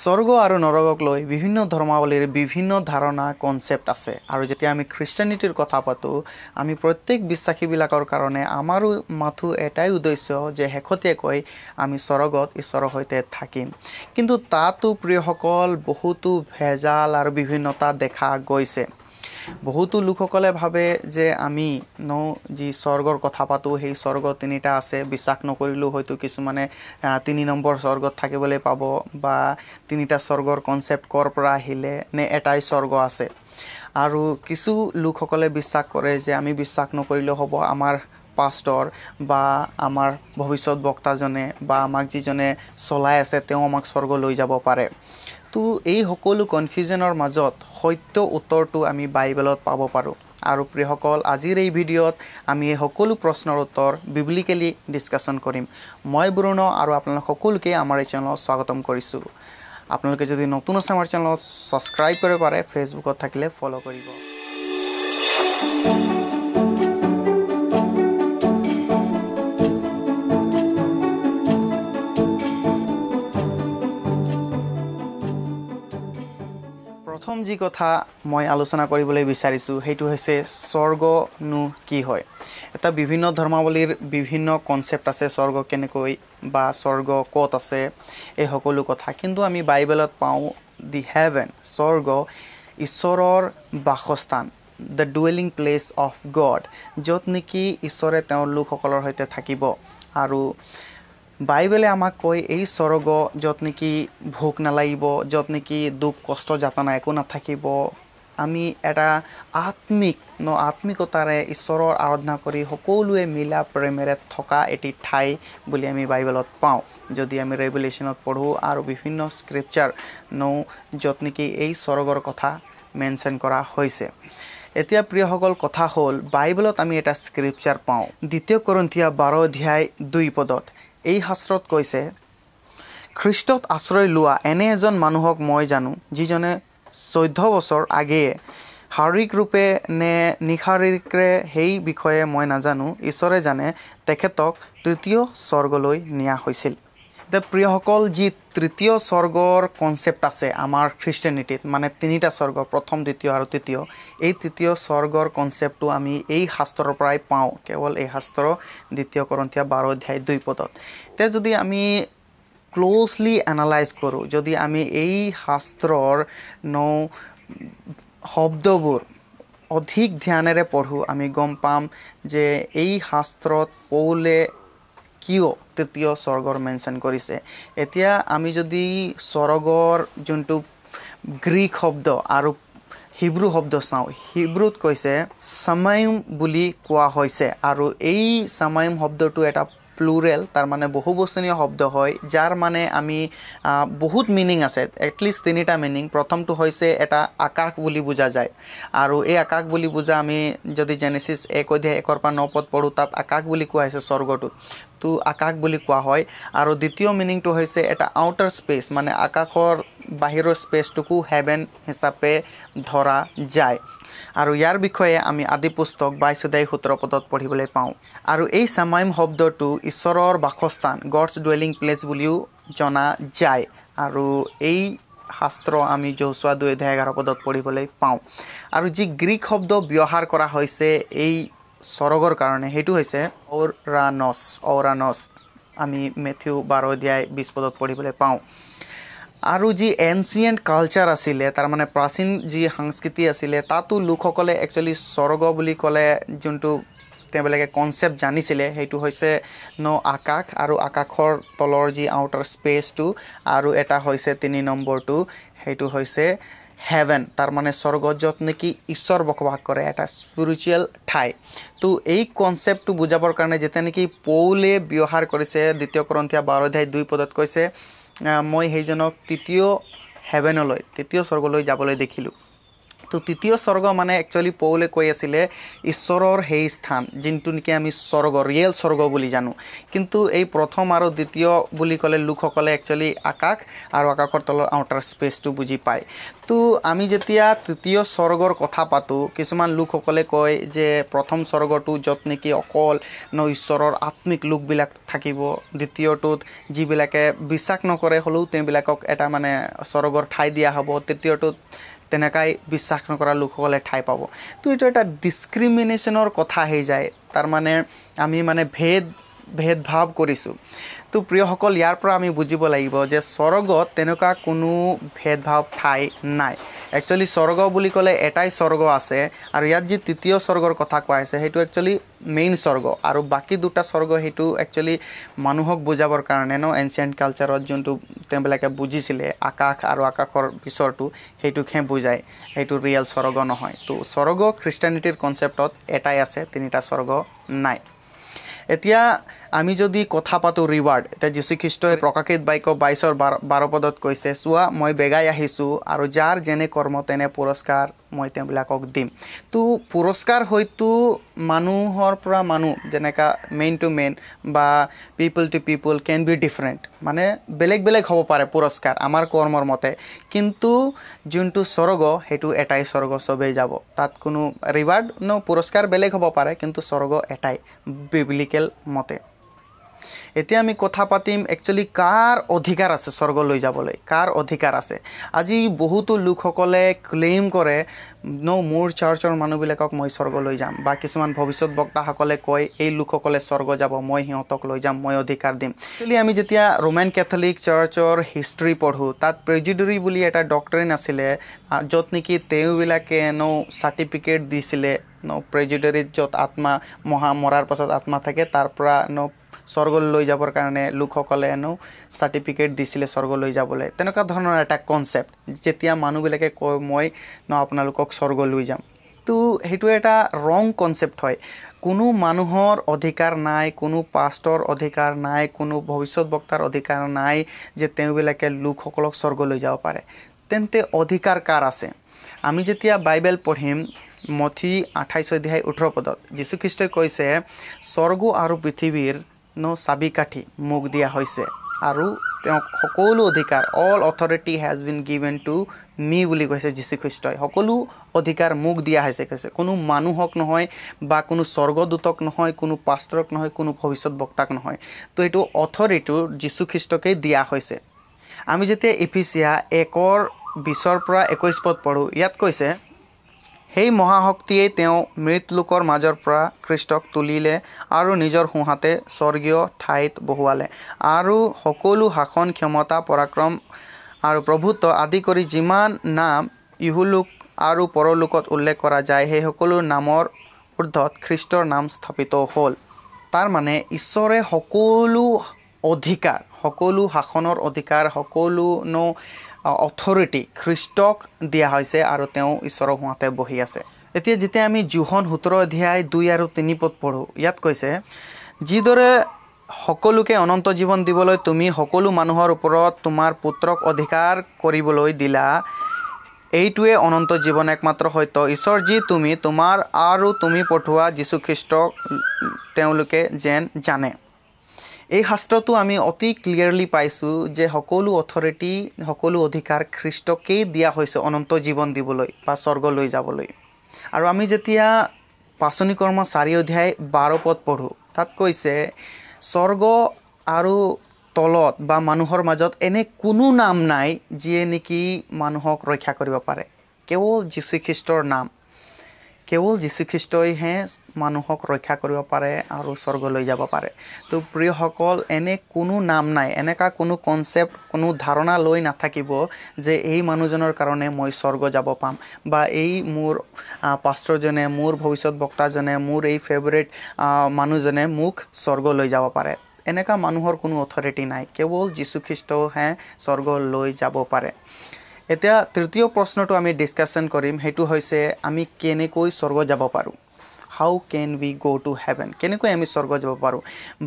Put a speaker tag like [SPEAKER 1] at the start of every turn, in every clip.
[SPEAKER 1] স্বৰ্গ আৰু নৰগক লৈ বিভিন্ন ধৰ্মাৱলীৰ বিভিন্ন ধাৰণা কনচেপ্ট আছে আৰু যেতিয়া আমি খ্ৰীষ্টানিটিৰ কথা পাতোঁ আমি প্ৰত্যেক বিশ্বাসীবিলাকৰ কাৰণে আমাৰো মাথো এটাই উদ্দেশ্য যে শেহতীয়াকৈ আমি স্বৰ্গত ঈশ্বৰৰ সৈতে থাকিম কিন্তু তাতো প্ৰিয়সকল বহুতো ভেজাল আৰু বিভিন্নতা দেখা গৈছে বহুতো লোকসকলে ভাবে যে আমি ন যি স্বৰ্গৰ কথা পাতোঁ সেই স্বৰ্গ তিনিটা আছে বিশ্বাস নকৰিলেও হয়তো কিছুমানে তিনি নম্বৰ স্বৰ্গত থাকিবলৈ পাব বা তিনিটা স্বৰ্গৰ কনচেপ্ট ক'ৰ পৰা আহিলে নে এটাই স্বৰ্গ আছে আৰু কিছু লোকসকলে বিশ্বাস কৰে যে আমি বিশ্বাস নকৰিলেও হ'ব আমাৰ পাষ্টৰ বা আমাৰ ভৱিষ্যত বক্তাজনে বা আমাক যিজনে চলাই আছে তেওঁ আমাক স্বৰ্গ লৈ যাব পাৰে কিন্তু এই সকলো কনফিউজনৰ মাজত সত্য উত্তৰটো আমি বাইবেলত পাব পাৰোঁ আৰু প্ৰিয়সকল আজিৰ এই ভিডিঅ'ত আমি এই সকলো প্ৰশ্নৰ উত্তৰ বিবলিকেলি ডিছকাশ্যন কৰিম মই ব্ৰুণ আৰু আপোনালোক সকলোকে আমাৰ এই চেনেলত স্বাগতম কৰিছোঁ আপোনালোকে যদি নতুন আছে আমাৰ চেনেলত ছাবস্ক্ৰাইব কৰিব পাৰে ফেচবুকত থাকিলে ফ'ল' কৰিব প্ৰথম যি কথা মই আলোচনা কৰিবলৈ বিচাৰিছোঁ সেইটো হৈছে স্বৰ্গনো কি হয় এটা বিভিন্ন ধৰ্মাৱলীৰ বিভিন্ন কনচেপ্ট আছে স্বৰ্গ কেনেকৈ বা স্বৰ্গ ক'ত আছে এই সকলো কথা কিন্তু আমি বাইবেলত পাওঁ দি হেভেন স্বৰ্গ ঈশ্বৰৰ বাসস্থান the dwelling place of God য'ত নেকি ঈশ্বৰে তেওঁৰ লোকসকলৰ সৈতে থাকিব আৰু বাইবেলে আমাক কয় এই স্বৰ্গ য'ত নেকি ভোক নালাগিব য'ত নেকি দুখ কষ্ট যাতনা একো নাথাকিব আমি এটা আত্মিক ন আত্মিকতাৰে ঈশ্বৰৰ আৰাধনা কৰি সকলোৱে মিলা প্ৰেমেৰে থকা এটি ঠাই বুলি আমি বাইবেলত পাওঁ যদি আমি ৰেগুলেশ্যনত পঢ়োঁ আৰু বিভিন্ন স্ক্ৰিপচাৰ নৌ য'ত নেকি এই স্বৰ্গৰ কথা মেনশ্যন কৰা হৈছে এতিয়া প্ৰিয়সকল কথা হ'ল বাইবেলত আমি এটা স্ক্ৰিপচাৰ পাওঁ দ্বিতীয় কৰন্থিয়া বাৰ অধ্যায় দুই পদত এই শাস্ত্ৰত কৈছে খ্ৰীষ্টত আশ্ৰয় লোৱা এনে এজন মানুহক মই জানো যিজনে চৈধ্য বছৰ আগেয়ে শাৰীৰিক ৰূপে নে নিশাৰীৰিকৰে সেই বিষয়ে মই নাজানো ঈশ্বৰে জানে তেখেতক তৃতীয় স্বৰ্গলৈ নিয়া হৈছিল এতিয়া প্ৰিয়সকল যি তৃতীয় স্বৰ্গৰ কনচেপ্ট আছে আমাৰ খ্ৰীষ্টিয়ানিটিত মানে তিনিটা স্বৰ্গ প্ৰথম দ্বিতীয় আৰু তৃতীয় এই তৃতীয় স্বৰ্গৰ কনচেপ্টটো আমি এই শাস্ত্ৰৰ পৰাই পাওঁ কেৱল এই শাস্ত্ৰ দ্বিতীয় কৰন্থীয়া বাৰ অধ্যায় দুই পদত এতিয়া যদি আমি ক্ল'জলি এনালাইজ কৰোঁ যদি আমি এই শাস্ত্ৰৰ ন শব্দবোৰ অধিক ধ্যানেৰে পঢ়োঁ আমি গম পাম যে এই শাস্ত্ৰত পৌলে কিয় তৃতীয় স্বৰ্গৰ মেনশ্যন কৰিছে এতিয়া আমি যদি স্বৰ্গৰ যোনটো গ্ৰীক শব্দ আৰু হিব্ৰু শব্দ চাওঁ হিব্ৰুত কৈছে চামায়ুম বুলি কোৱা হৈছে আৰু এই চামায়ুম শব্দটো এটা প্লুৰেল তাৰমানে বহুবচনীয় শব্দ হয় যাৰ মানে আমি বহুত মিনিং আছে এটলিষ্ট তিনিটা মিনিং প্ৰথমটো হৈছে এটা আকাশ বুলি বুজা যায় আৰু এই আকাশ বুলি বুজা আমি যদি জেনেচিছ একৈধ্যায় একৰ পৰা ন পদ পঢ়োঁ তাত আকাশ বুলি কোৱা হৈছে স্বৰ্গটোত ঠাইটো আকাশ বুলি কোৱা হয় আৰু দ্বিতীয় মিনিংটো হৈছে এটা আউটাৰ স্পেচ মানে আকাশৰ বাহিৰৰ স্পেচটোকো হেভেন হিচাপে ধৰা যায় আৰু ইয়াৰ বিষয়ে আমি আদি পুস্তক বাইচুদাই সূত্ৰপদত পঢ়িবলৈ পাওঁ আৰু এই চামাইম শব্দটো ঈশ্বৰৰ বাসস্থান গডছ ডুৱেলিং প্লেচ বুলিও জনা যায় আৰু এই শাস্ত্ৰ আমি যৌচুৱা দুই এঘাৰ পদত পঢ়িবলৈ পাওঁ আৰু যি গ্ৰীক শব্দ ব্যৱহাৰ কৰা হৈছে এই স্বৰগৰ কাৰণে সেইটো হৈছে ঔৰানছ ঔৰানছ আমি মেথিউ বাৰ অধ্যায় বিছ পদত পঢ়িবলৈ পাওঁ আৰু যি এনচিয়েণ্ট কালচাৰ আছিলে তাৰমানে প্ৰাচীন যি সাংস্কৃতি আছিলে তাতো লোকসকলে একচুৱেলি স্বৰ্গ বুলি ক'লে যোনটো তেওঁবিলাকে কনচেপ্ট জানিছিলে সেইটো হৈছে ন আকাশ আৰু আকাশৰ তলৰ যি আউটাৰ স্পেচটো আৰু এটা হৈছে তিনি নম্বৰটো সেইটো হৈছে হেভেন তাৰ মানে স্বৰ্গ য'ত নেকি ঈশ্বৰ বসবাস কৰে এটা স্পিৰিচুৱেল ঠাই তো এই কনচেপ্টটো বুজাবৰ কাৰণে যেতিয়া নেকি পৌলে ব্যৱহাৰ কৰিছে দ্বিতীয় কৰন্থীয়া বাৰধ্যায় দুই পদত কৈছে মই সেইজনক তৃতীয় হেভেনলৈ তৃতীয় স্বৰ্গলৈ যাবলৈ দেখিলোঁ তো তৃতীয় স্বৰ্গ মানে একচুৱেলি পৌলে কৈ আছিলে ঈশ্বৰৰ সেই স্থান যোনটো নেকি আমি স্বৰ্গ ৰিয়েল স্বৰ্গ বুলি জানো কিন্তু এই প্ৰথম আৰু দ্বিতীয় বুলি ক'লে লোকসকলে একচুৱেলি আকাশ আৰু আকাশৰ তলৰ আউটাৰ স্পেচটো বুজি পায় তো আমি যেতিয়া তৃতীয় স্বৰ্গৰ কথা পাতোঁ কিছুমান লোকসকলে কয় যে প্ৰথম স্বৰ্গটো য'ত নেকি অকল ন ঈশ্বৰৰ আত্মিক লোকবিলাক থাকিব দ্বিতীয়টোত যিবিলাকে বিশ্বাস নকৰে হ'লেও তেওঁবিলাকক এটা মানে স্বৰ্গৰ ঠাই দিয়া হ'ব তৃতীয়টোত তেনেকাই বিশ্বাস নকৰা লোকসকলে ঠাই পাব তো এইটো এটা ডিছক্ৰিমিনেশ্যনৰ কথা হৈ যায় তাৰমানে আমি মানে ভেদ ভেদভাৱ কৰিছোঁ তো প্ৰিয়সকল ইয়াৰ পৰা আমি বুজিব লাগিব যে স্বৰ্গত তেনেকুৱা কোনো ভেদভাৱ ঠাই নাই একচুৱেলি স্বৰ্গ বুলি ক'লে এটাই স্বৰ্গ আছে আৰু ইয়াত যি তৃতীয় স্বৰ্গৰ কথা কোৱা হৈছে সেইটো একচুৱেলি মেইন স্বৰ্গ আৰু বাকী দুটা স্বৰ্গ সেইটো একচুৱেলি মানুহক বুজাবৰ কাৰণে ন এনচিয়েণ্ট কালচাৰত যোনটো তেওঁবিলাকে বুজিছিলে আকাশ আৰু আকাশৰ পিছৰটো সেইটোকহে বুজায় সেইটো ৰিয়েল স্বৰ্গ নহয় তো স্বৰ্গ খ্ৰীষ্টানিটিৰ কনচেপ্টত এটাই আছে তিনিটা স্বৰ্গ নাই এতিয়া আমি যদি কথা পাতোঁ ৰিৱাৰ্ড এতিয়া যীশুখ্ৰীষ্টই প্ৰকাশিত বাক্য বাইছৰ বাৰ বাৰ পদত কৈছে চোৱা মই বেগাই আহিছোঁ আৰু যাৰ যেনে কৰ্ম তেনে পুৰস্কাৰ মই তেওঁবিলাকক দিম তো পুৰস্কাৰ হয়তো মানুহৰ পৰা মানুহ যেনেকা মেইন টু মেইন বা people to people can be different মানে বেলেগ বেলেগ হ'ব পাৰে পুৰস্কাৰ আমাৰ কৰ্মৰ মতে কিন্তু যোনটো স্বৰ্গ সেইটো এটাই স্বৰ্গ চবেই যাব তাত কোনো ৰিৱাৰ্ড ন পুৰস্কাৰ বেলেগ হ'ব পাৰে কিন্তু স্বৰ্গ এটাই বিবলিকেল মতে এতিয়া আমি কথা পাতিম একচুৱেলি কাৰ অধিকাৰ আছে স্বৰ্গলৈ যাবলৈ কাৰ অধিকাৰ আছে আজি বহুতো লোকসকলে ক্লেইম কৰে ন মোৰ চাৰ্চৰ মানুহবিলাকক মই স্বৰ্গলৈ যাম বা কিছুমান ভৱিষ্যত বক্তাসকলে কয় এই লোকসকলে স্বৰ্গ যাব মই সিহঁতক লৈ যাম মই অধিকাৰ দিম একচুৱেলি আমি যেতিয়া ৰোমেন কেথলিক চাৰ্চৰ হিষ্ট্ৰী পঢ়োঁ তাত প্ৰেজিডৰী বুলি এটা ডক্টৰিন আছিলে য'ত নেকি তেওঁবিলাকে ন চাৰ্টিফিকেট দিছিলে ন প্ৰেজিডৰীত য'ত আত্মা মহা মৰাৰ পাছত আত্মা থাকে তাৰ পৰা ন স্বৰ্গলৈ যাবৰ কাৰণে লোকসকলে এনেও চাৰ্টিফিকেট দিছিলে স্বৰ্গলৈ যাবলৈ তেনেকুৱা ধৰণৰ এটা কনচেপ্ট যেতিয়া মানুহবিলাকে কয় মই ন আপোনালোকক স্বৰ্গ লৈ যাম তো সেইটো এটা ৰং কনচেপ্ট হয় কোনো মানুহৰ অধিকাৰ নাই কোনো পাষ্টৰ অধিকাৰ নাই কোনো ভৱিষ্যত বক্তাৰ অধিকাৰ নাই যে তেওঁবিলাকে লোকসকলক স্বৰ্গলৈ যাব পাৰে তেন্তে অধিকাৰ কাৰ আছে আমি যেতিয়া বাইবেল পঢ়িম মঠি আঠাইছ অধ্যায় ওঠৰ পদত যীশুখ্ৰীষ্টই কৈছে স্বৰ্গ আৰু পৃথিৱীৰ নো চাবি কাঠি মোক দিয়া হৈছে আৰু তেওঁক সকলো অধিকাৰ all authority has been given to me বুলি কৈছে যীশুখ্ৰীষ্টই সকলো অধিকাৰ মোক দিয়া হৈছে কৈছে কোনো মানুহক নহয় বা কোনো স্বৰ্গদূতক নহয় কোনো পাষ্টৰক নহয় কোনো ভৱিষ্যত বক্তাক নহয় তো এইটো অথৰিটো যীশুখ্ৰীষ্টকেই দিয়া হৈছে আমি যেতিয়া ইফিচিয়া একৰ বিছৰ পৰা একৈছ পদ পঢ়োঁ ইয়াত কৈছে সেই মহাশক্তিয়েই তেওঁ মৃত লোকৰ মাজৰ পৰা খ্ৰীষ্টক তুলিলে আৰু নিজৰ সোঁহাতে স্বৰ্গীয় ঠাইত বহুৱালে আৰু সকলো শাসন ক্ষমতা পৰাক্ৰম আৰু প্ৰভুত্ব আদি কৰি যিমান নাম ইহুলোক আৰু পৰলোকত উল্লেখ কৰা যায় সেই সকলো নামৰ ঊৰ্ধত খ্ৰীষ্টৰ নাম স্থাপিত হ'ল তাৰমানে ঈশ্বৰে সকলো অধিকাৰ সকলো শাসনৰ অধিকাৰ সকলো অথৰিটি খ্ৰীষ্টক দিয়া হৈছে আৰু তেওঁ ঈশ্বৰক হওঁতে বহি আছে এতিয়া যেতিয়া আমি জোহন সোতৰ অধ্যায় দুই আৰু তিনি পদ পঢ়োঁ ইয়াত কৈছে যিদৰে সকলোকে অনন্ত জীৱন দিবলৈ তুমি সকলো মানুহৰ ওপৰত তোমাৰ পুত্ৰক অধিকাৰ কৰিবলৈ দিলা এইটোৱে অনন্ত জীৱন একমাত্ৰ সত্য ঈশ্বৰ যি তুমি তোমাৰ আৰু তুমি পঠোৱা যীশুখ্ৰীষ্টক তেওঁলোকে যেন জানে এই শাস্ত্ৰটো আমি অতি ক্লিয়াৰলি পাইছোঁ যে সকলো অথৰিটি সকলো অধিকাৰ খ্ৰীষ্টকেই দিয়া হৈছে অনন্ত জীৱন দিবলৈ বা স্বৰ্গলৈ যাবলৈ আৰু আমি যেতিয়া পাচনি কৰ্ম চাৰি অধ্যায় বাৰ পদ পঢ়োঁ তাত কৈছে স্বৰ্গ আৰু তলত বা মানুহৰ মাজত এনে কোনো নাম নাই যিয়ে নেকি মানুহক ৰক্ষা কৰিব পাৰে কেৱল যীশুখ্ৰীষ্টৰ নাম কেৱল যীশুখ্ৰীষ্টইহে মানুহক ৰক্ষা কৰিব পাৰে আৰু স্বৰ্গলৈ যাব পাৰে তো প্ৰিয়সকল এনে কোনো নাম নাই এনেকুৱা কোনো কনচেপ্ট কোনো ধাৰণা লৈ নাথাকিব যে এই মানুহজনৰ কাৰণে মই স্বৰ্গ যাব পাম বা এই মোৰ পাষ্টৰজনে মোৰ ভৱিষ্যত বক্তাজনে মোৰ এই ফেভৰেট মানুহজনে মোক স্বৰ্গলৈ যাব পাৰে এনেকুৱা মানুহৰ কোনো অথৰিটি নাই কেৱল যীশুখ্ৰীষ্টহে স্বৰ্গ লৈ যাব পাৰে এতিয়া তৃতীয় প্ৰশ্নটো আমি ডিছকাশ্যন কৰিম সেইটো হৈছে আমি কেনেকৈ স্বৰ্গ যাব পাৰোঁ হাউ কেন উই গ' টু হেভেন কেনেকৈ আমি স্বৰ্গ যাব পাৰোঁ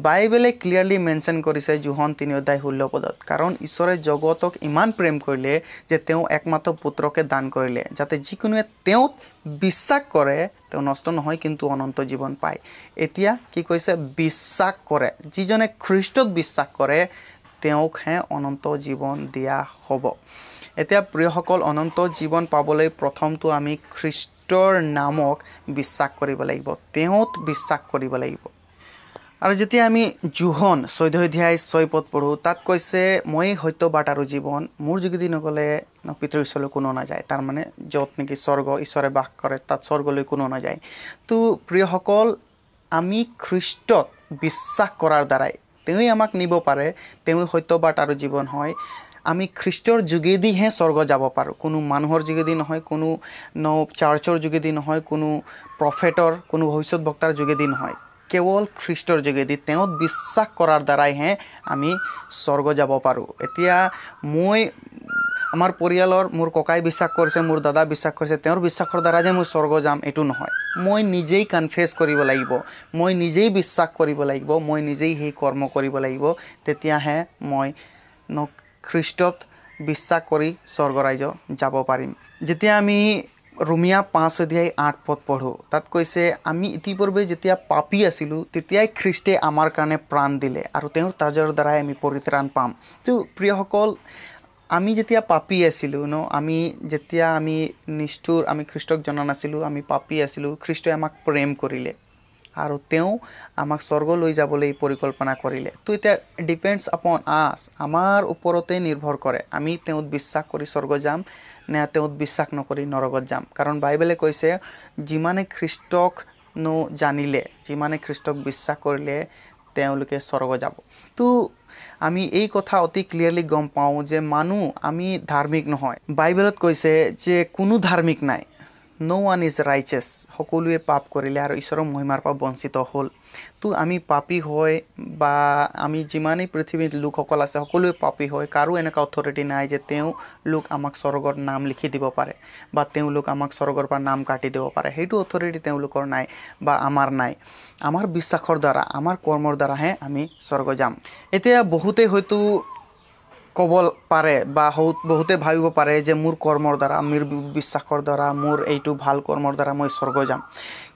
[SPEAKER 1] বাইবেলে ক্লিয়াৰলি মেনশ্যন কৰিছে জোহন তিনি অধ্যায় ষোল্ল পদত কাৰণ ঈশ্বৰে জগতক ইমান প্ৰেম কৰিলে যে তেওঁ একমাত্ৰ পুত্ৰকে দান কৰিলে যাতে যিকোনোৱে তেওঁ বিশ্বাস কৰে তেওঁ নষ্ট নহয় কিন্তু অনন্ত জীৱন পায় এতিয়া কি কৈছে বিশ্বাস কৰে যিজনে খ্ৰীষ্টত বিশ্বাস কৰে তেওঁকহে অনন্ত জীৱন দিয়া হ'ব এতিয়া প্ৰিয়সকল অনন্ত জীৱন পাবলৈ প্ৰথমটো আমি খ্ৰীষ্টৰ নামক বিশ্বাস কৰিব লাগিব তেওঁত বিশ্বাস কৰিব লাগিব আৰু যেতিয়া আমি জুহন চৈধ্য অধ্যায় পদ পঢ়োঁ তাত কৈছে মই সত্যবাদ আৰু জীৱন মোৰ যোগেদি নগ'লে পিতৃ ঈশ্বৰলৈ কোনো নাযায় তাৰমানে য'ত নেকি স্বৰ্গ ঈশ্বৰে বাস কৰে তাত স্বৰ্গলৈ কোনো নাযায় তো প্ৰিয়সকল আমি খ্ৰীষ্টত বিশ্বাস কৰাৰ দ্বাৰাই তেওঁই আমাক নিব পাৰে তেওঁ সত্যবাদ আৰু জীৱন হয় আমি খ্ৰীষ্টৰ যোগেদিহে স্বৰ্গ যাব পাৰোঁ কোনো মানুহৰ যোগেদি নহয় কোনো ন চাৰ্চৰ যোগেদি নহয় কোনো প্ৰফেটৰ কোনো ভৱিষ্যত বক্তাৰ যোগেদি নহয় কেৱল খ্ৰীষ্টৰ যোগেদি তেওঁত বিশ্বাস কৰাৰ দ্বাৰাইহে আমি স্বৰ্গ যাব পাৰোঁ এতিয়া মই আমাৰ পৰিয়ালৰ মোৰ ককাই বিশ্বাস কৰিছে মোৰ দাদা বিশ্বাস কৰিছে তেওঁৰ বিশ্বাসৰ দ্বাৰা যে মই স্বৰ্গ যাম এইটো নহয় মই নিজেই কনফেচ কৰিব লাগিব মই নিজেই বিশ্বাস কৰিব লাগিব মই নিজেই সেই কৰ্ম কৰিব লাগিব তেতিয়াহে মই খ্ৰীষ্টত বিশ্বাস কৰি স্বৰ্গৰাইজ যাব পাৰিম যেতিয়া আমি ৰুমিয়া পাঁচ অধ্যায় আঠ পদ পঢ়োঁ তাত কৈছে আমি ইতিপূৰ্বে যেতিয়া পাপী আছিলোঁ তেতিয়াই খ্ৰীষ্টে আমাৰ কাৰণে প্ৰাণ দিলে আৰু তেওঁৰ তাজৰ দ্বাৰাই আমি পৰিত্ৰাণ পাম তো প্ৰিয়সকল আমি যেতিয়া পাপী আছিলোঁ ন আমি যেতিয়া আমি নিষ্ঠুৰ আমি খ্ৰীষ্টক জনা নাছিলোঁ আমি পাপী আছিলোঁ খ্ৰীষ্টই আমাক প্ৰেম কৰিলে আৰু তেওঁ আমাক স্বৰ্গ লৈ যাবলৈ পৰিকল্পনা কৰিলে তো এতিয়া ডিপেণ্ডছ আপন আচ আমাৰ ওপৰতে নিৰ্ভৰ কৰে আমি তেওঁত বিশ্বাস কৰি স্বৰ্গ যাম নে তেওঁত বিশ্বাস নকৰি নৰগত যাম কাৰণ বাইবেলে কৈছে যিমানে খ্ৰীষ্টক ন জানিলে যিমানে খ্ৰীষ্টক বিশ্বাস কৰিলে তেওঁলোকে স্বৰ্গ যাব তো আমি এই কথা অতি ক্লিয়াৰলি গম পাওঁ যে মানুহ আমি ধাৰ্মিক নহয় বাইবেলত কৈছে যে কোনো ধাৰ্মিক নাই ন' ওৱান ইজ ৰাইচেছ সকলোৱে পাপ কৰিলে আৰু ঈশ্বৰৰ মহিমাৰ পৰা বঞ্চিত হ'ল তো আমি পাপী হয় বা আমি যিমানেই পৃথিৱীত লোকসকল আছে সকলোৱে পাপী হয় কাৰো এনেকুৱা অথৰিটি নাই যে তেওঁলোক আমাক স্বৰ্গৰ নাম লিখি দিব পাৰে বা তেওঁলোক আমাক স্বৰ্গৰ পৰা নাম কাটি দিব পাৰে সেইটো অথৰিটি তেওঁলোকৰ নাই বা আমাৰ নাই আমাৰ বিশ্বাসৰ দ্বাৰা আমাৰ কৰ্মৰ দ্বাৰাহে আমি স্বৰ্গ যাম এতিয়া বহুতেই হয়তো ক'ব পাৰে বা বহুতে ভাবিব পাৰে যে মোৰ কৰ্মৰ দ্বাৰা মোৰ বিশ্বাসৰ দ্বাৰা মোৰ এইটো ভাল কৰ্মৰ দ্বাৰা মই স্বৰ্গ যাম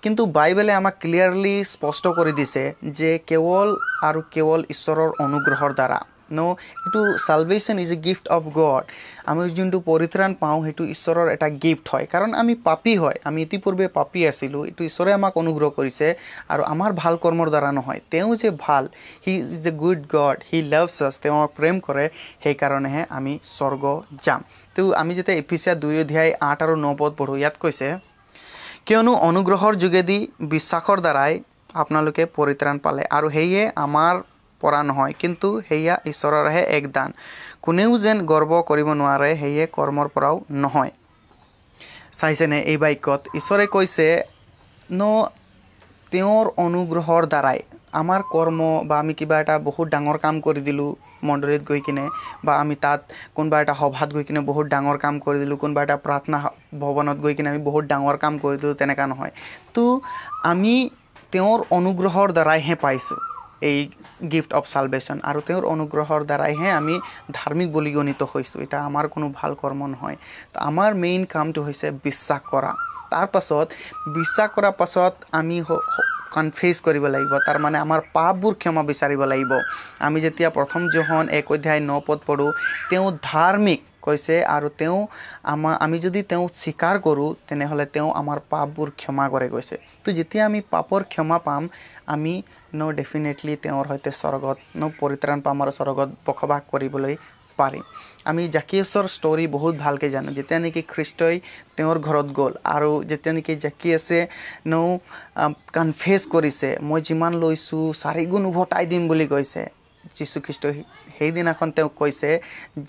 [SPEAKER 1] কিন্তু বাইবেলে আমাক ক্লিয়াৰলি স্পষ্ট কৰি দিছে যে কেৱল আৰু কেৱল ঈশ্বৰৰ অনুগ্ৰহৰ দ্বাৰা নো এইটো salvation is a gift of God আমি যোনটো পৰিত্ৰাণ পাওঁ সেইটো ঈশ্বৰৰ এটা গিফ্ট হয় কাৰণ আমি পাপী হয় আমি ইতিপূৰ্বে পাপী আছিলোঁ এইটো ঈশ্বৰে আমাক অনুগ্ৰহ কৰিছে আৰু আমাৰ ভাল কৰ্মৰ দ্বাৰা নহয় তেওঁ যে ভাল he is a good God he loves us তেওঁ আমাক প্ৰেম কৰে সেইকাৰণেহে আমি স্বৰ্গ যাম তো আমি যেতিয়া এপিচিয়া দুই অধ্যায় আঠ আৰু ন পদ পঢ়োঁ ইয়াত কৈছে কিয়নো অনুগ্ৰহৰ যোগেদি বিশ্বাসৰ দ্বাৰাই আপোনালোকে পৰিত্ৰাণ পালে আৰু সেয়ে আমাৰ পৰা নহয় কিন্তু সেয়া ঈশ্বৰৰহে এক দান কোনেও যেন গৰ্ব কৰিব নোৱাৰে সেয়ে কৰ্মৰ পৰাও নহয় চাইছেনে এই বাক্যত ঈশ্বৰে কৈছে ন তেওঁৰ অনুগ্ৰহৰ দ্বাৰাই আমাৰ কৰ্ম বা আমি কিবা এটা বহুত ডাঙৰ কাম কৰি দিলোঁ মণ্ডলীত গৈ কিনে বা আমি তাত কোনোবা এটা সভাত গৈ কিনে বহুত ডাঙৰ কাম কৰি দিলোঁ কোনোবা এটা প্ৰাৰ্থনা ভৱনত গৈ কিনে আমি বহুত ডাঙৰ কাম কৰি দিলোঁ তেনেকুৱা নহয় তো আমি তেওঁৰ অনুগ্ৰহৰ দ্বাৰাইহে পাইছোঁ এই গিফট অফ ছালভেশ্যন আৰু তেওঁৰ অনুগ্ৰহৰ দ্বাৰাইহে আমি ধাৰ্মিক বুলি গণিত হৈছোঁ এতিয়া আমাৰ কোনো ভাল কৰ্ম নহয় তো আমাৰ মেইন কামটো হৈছে বিশ্বাস কৰা তাৰপাছত বিশ্বাস কৰা পাছত আমি কনফেচ কৰিব লাগিব তাৰমানে আমাৰ পাপবোৰ ক্ষমা বিচাৰিব লাগিব আমি যেতিয়া প্ৰথম যোহন এক অধ্যায় ন পদ পঢ়োঁ তেওঁ ধাৰ্মিক কৈছে আৰু তেওঁ আমাৰ আমি যদি তেওঁ স্বীকাৰ কৰোঁ তেনেহ'লে তেওঁ আমাৰ পাপবোৰ ক্ষমা কৰে গৈছে তো যেতিয়া আমি পাপৰ ক্ষমা পাম আমি ন ডেফিনেটলি তেওঁৰ সৈতে স্বৰ্গত ন পৰিত্ৰাণ পাম আৰু স্বৰ্গত বসবাস কৰিবলৈ পাৰিম আমি জাকিয়েছৰ ষ্টৰি বহুত ভালকৈ জানো যেতিয়া নেকি খ্ৰীষ্টই তেওঁৰ ঘৰত গ'ল আৰু যেতিয়া নেকি জাকিয়েছে ন কনফেজ কৰিছে মই যিমান লৈছোঁ চাৰিগুণ উভতাই দিম বুলি কৈছে যীশুখ্ৰীষ্ট সেইদিনাখন তেওঁ কৈছে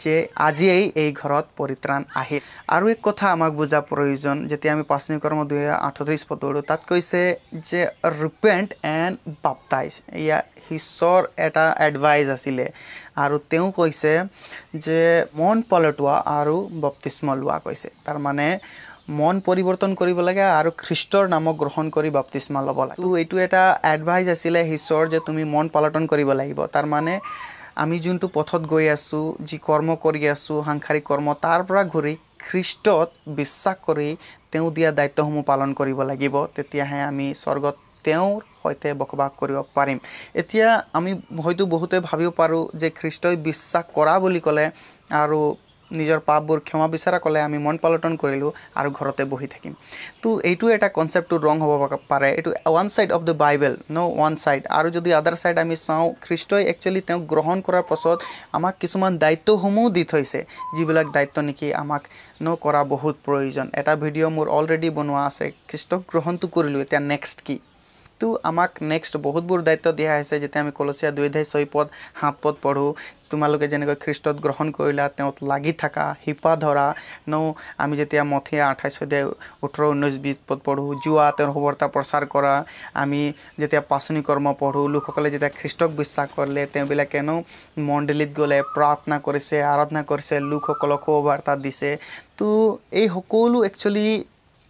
[SPEAKER 1] যে আজিয়েই এই ঘৰত পৰিত্ৰাণ আহিল আৰু এক কথা আমাক বুজা প্ৰয়োজন যেতিয়া আমি পাচনী কৰ্ম দুহেজাৰ আঠত্ৰিছ পদৰোঁ তাত কৈছে যে ৰিপেণ্ট এণ্ড বাপটাইজ এয়া শিষ্যৰ এটা এডভাইজ আছিলে আৰু তেওঁ কৈছে যে মন পলটোৱা আৰু বপ্তিস্ম লোৱা কৈছে তাৰমানে মন পৰিৱৰ্তন কৰিব লাগে আৰু খ্ৰীষ্টৰ নামক গ্ৰহণ কৰি বাপ্তিস্মা ল'ব লাগে তো এইটো এটা এডভাইজ আছিলে শিষ্যৰ যে তুমি মন পালটন কৰিব লাগিব তাৰমানে আমি যোনটো পথত গৈ আছোঁ যি কৰ্ম কৰি আছোঁ সাংসাৰিক কৰ্ম তাৰ পৰা ঘূৰি খ্ৰীষ্টত বিশ্বাস কৰি তেওঁ দিয়া দায়িত্বসমূহ পালন কৰিব লাগিব তেতিয়াহে আমি স্বৰ্গত তেওঁৰ সৈতে বসবাস কৰিব পাৰিম এতিয়া আমি হয়তো বহুতে ভাবিব পাৰোঁ যে খ্ৰীষ্টই বিশ্বাস কৰা বুলি ক'লে আৰু নিজৰ পাপবোৰ ক্ষমা বিচাৰা ক'লে আমি মন পালটন কৰিলোঁ আৰু ঘৰতে বহি থাকিম তো এইটো এটা কনচেপ্টটো ৰং হ'ব পাৰে এইটো one side of the Bible ন ওৱান ছাইড আৰু যদি আদাৰ ছাইড আমি চাওঁ খ্ৰীষ্টই একচুৱেলি তেওঁক গ্ৰহণ কৰাৰ পাছত আমাক কিছুমান দায়িত্বসমূহো দি থৈছে যিবিলাক দায়িত্ব নেকি আমাক ন কৰা বহুত প্ৰয়োজন এটা ভিডিঅ' মোৰ অলৰেডি বনোৱা আছে খ্ৰীষ্টক গ্ৰহণটো কৰিলোঁ এতিয়া নেক্সট কি কিন্তু আমাক নেক্সট বহুতবোৰ দায়িত্ব দিয়া হৈছে যেতিয়া আমি কলচীয়া দুই ধাই ছয় পদ সাত পদ পঢ়োঁ তোমালোকে যেনেকৈ খ্ৰীষ্টত গ্ৰহণ কৰিলা তেওঁত লাগি থকা শিপা ধৰা ন আমি যেতিয়া মঠিয়া আঠাইছ দিয়া ওঠৰ ঊনৈছ বিছ পদ পঢ়োঁ যোৱা তেওঁৰ সুবৰ্তা প্ৰচাৰ কৰা আমি যেতিয়া পাচনি কৰ্ম পঢ়োঁ লোকসকলে যেতিয়া খ্ৰীষ্টক বিশ্বাস কৰিলে তেওঁবিলাকে নৌ মণ্ডলীত গ'লে প্ৰাৰ্থনা কৰিছে আৰাধনা কৰিছে লোকসকলক সুবাৰ্তা দিছে তো এই সকলো একচুৱেলি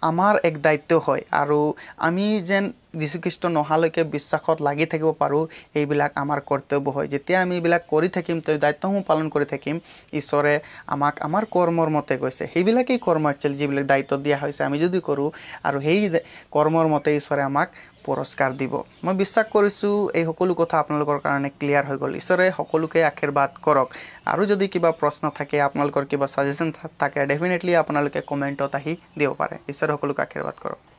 [SPEAKER 1] আমাৰ এক দায়িত্ব হয় আৰু আমি যেন যীশুখ্ৰীষ্ট নহালৈকে বিশ্বাসত লাগি থাকিব পাৰোঁ এইবিলাক আমাৰ কৰ্তব্য হয় যেতিয়া আমি এইবিলাক কৰি থাকিম তেওঁ দায়িত্বসমূহ পালন কৰি থাকিম ঈশ্বৰে আমাক আমাৰ কৰ্মৰ মতে গৈছে সেইবিলাকেই কৰ্ম একচুৱেলি যিবিলাক দায়িত্ব দিয়া হৈছে আমি যদি কৰোঁ আৰু সেই কৰ্মৰ মতে ঈশ্বৰে আমাক পুৰস্কাৰ দিব মই বিশ্বাস কৰিছোঁ এই সকলো কথা আপোনালোকৰ কাৰণে ক্লিয়াৰ হৈ গ'ল ঈশ্বৰে সকলোকে আশীৰ্বাদ কৰক আৰু যদি কিবা প্ৰশ্ন থাকে আপোনালোকৰ কিবা চাজেশ্যন থাকে ডেফিনেটলি আপোনালোকে কমেণ্টত আহি দিব পাৰে ঈশ্বৰে সকলোকে আশীৰ্বাদ কৰক